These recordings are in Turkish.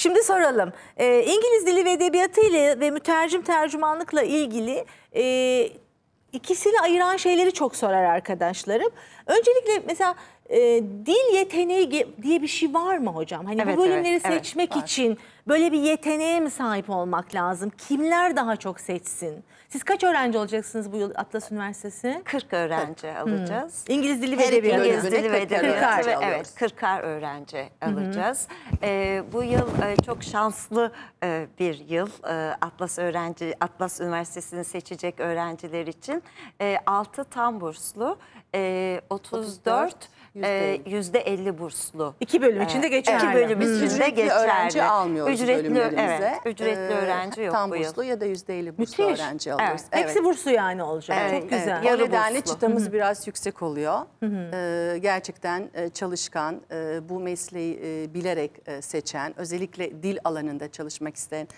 Şimdi soralım. E, İngiliz dili ve edebiyatı ile ve mütercim tercümanlıkla ilgili e, ikisini ayıran şeyleri çok sorar arkadaşlarım. Öncelikle mesela e, dil yeteneği diye bir şey var mı hocam? Hani evet, bu bölümleri evet, seçmek evet, için böyle bir yeteneğe mi sahip olmak lazım? Kimler daha çok seçsin? Siz kaç öğrenci olacaksınız bu yıl Atlas Üniversitesi? 40 öğrenci Hı. alacağız. Hmm. İngiliz dili ve edebiyatı. İngiliz dili ve edebiyatı. Evet, 40 öğrenci alacağız. Hı. E, ee, bu yıl e, çok şanslı e, bir yıl. E, Atlas öğrenci Atlas Üniversitesi'ni seçecek öğrenciler için e, 6 tam burslu, e, 34, 34 yüzde %50 burslu. İki bölüm içinde geçer. İki bölüm içinde ücretli öğrenci almıyoruz ücretli, bölümlerimize. Evet, ücretli öğrenci yok tam bu yıl. burslu ya da %50 burslu Müthiş. öğrenci alıyoruz. Evet. Evet. Hepsi burslu yani olacak. Evet. Çok güzel. Evet. O çıtamız Hı -hı. biraz yüksek oluyor. Ee, gerçekten çalışkan, bu mesleği bilerek seçen, özellikle dil alanında çalışmak isteyen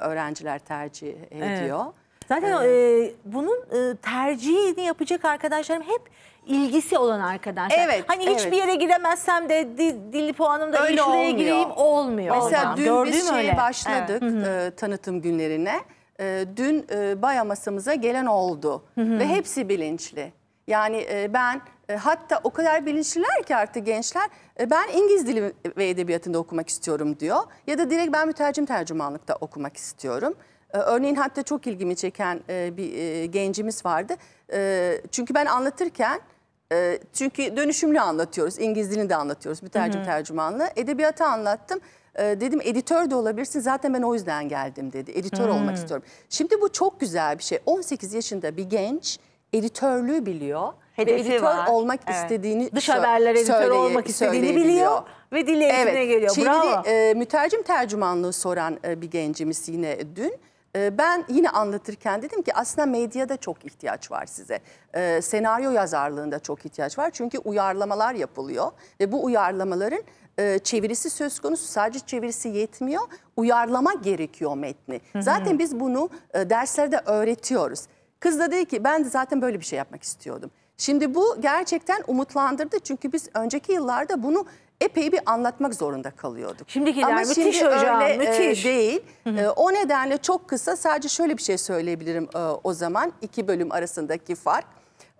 öğrenciler tercih ediyor. Evet. Zaten e, bunun e, tercihini yapacak arkadaşlarım hep ilgisi olan arkadaşlar. Evet. Hani evet. hiçbir yere giremezsem de di, dil puanım da Öyle şuraya gireyim olmuyor. Mesela Ondan. dün Gördün biz şeye başladık evet. e, tanıtım günlerine. E, dün e, baya masamıza gelen oldu Hı -hı. ve hepsi bilinçli. Yani e, ben e, hatta o kadar bilinçliler ki artık gençler e, ben İngiliz dili ve edebiyatında okumak istiyorum diyor. Ya da direkt ben mütercim tercümanlıkta okumak istiyorum. Ee, örneğin hatta çok ilgimi çeken e, bir e, gencimiz vardı. Ee, çünkü ben anlatırken e, çünkü dönüşümlü anlatıyoruz. İngiliz dilini de anlatıyoruz mütercim tercümanla. Edebiyatı anlattım. Ee, dedim editör de olabilirsin zaten ben o yüzden geldim dedi. Editör hmm. olmak istiyorum. Şimdi bu çok güzel bir şey. 18 yaşında bir genç editörlüğü biliyor. Hedefi ve editör var. olmak evet. istediğini dış haberler editör söyleye, olmak istediğini biliyor ve dil eğitimine evet. geliyor. Şimdi Bravo. E, mütercim tercümanlığı soran e, bir gencimiz yine dün. Ee, ben yine anlatırken dedim ki aslında medyada çok ihtiyaç var size. Ee, senaryo yazarlığında çok ihtiyaç var. Çünkü uyarlamalar yapılıyor ve bu uyarlamaların e, çevirisi söz konusu. Sadece çevirisi yetmiyor. Uyarlama gerekiyor metni. Hı hı. Zaten biz bunu e, derslerde öğretiyoruz. Kız da dedi ki ben de zaten böyle bir şey yapmak istiyordum. Şimdi bu gerçekten umutlandırdı çünkü biz önceki yıllarda bunu epey bir anlatmak zorunda kalıyorduk. Şimdikiler Ama müthiş şimdi hocam öyle, e, müthiş. E, değil. Hı hı. E, o nedenle çok kısa sadece şöyle bir şey söyleyebilirim e, o zaman iki bölüm arasındaki fark.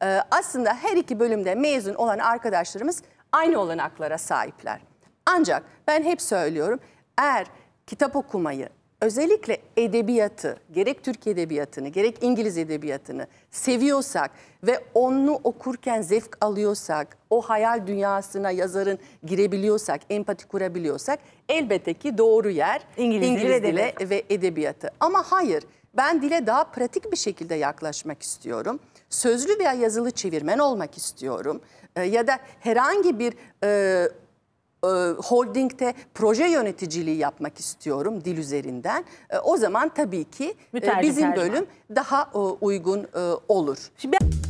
E, aslında her iki bölümde mezun olan arkadaşlarımız aynı olanaklara sahipler. Ancak ben hep söylüyorum eğer kitap okumayı, özellikle edebiyatı, gerek Türk edebiyatını, gerek İngiliz edebiyatını seviyorsak ve onu okurken zevk alıyorsak, o hayal dünyasına yazarın girebiliyorsak, empati kurabiliyorsak elbette ki doğru yer İngiliz, İngiliz dili edebiyatı. ve edebiyatı. Ama hayır, ben dile daha pratik bir şekilde yaklaşmak istiyorum. Sözlü veya yazılı çevirmen olmak istiyorum. Ee, ya da herhangi bir e, e, holdingte proje yöneticiliği yapmak istiyorum dil üzerinden. E, o zaman tabii ki e, bizim tercüman. bölüm daha e, uygun olur. Şimdi ben...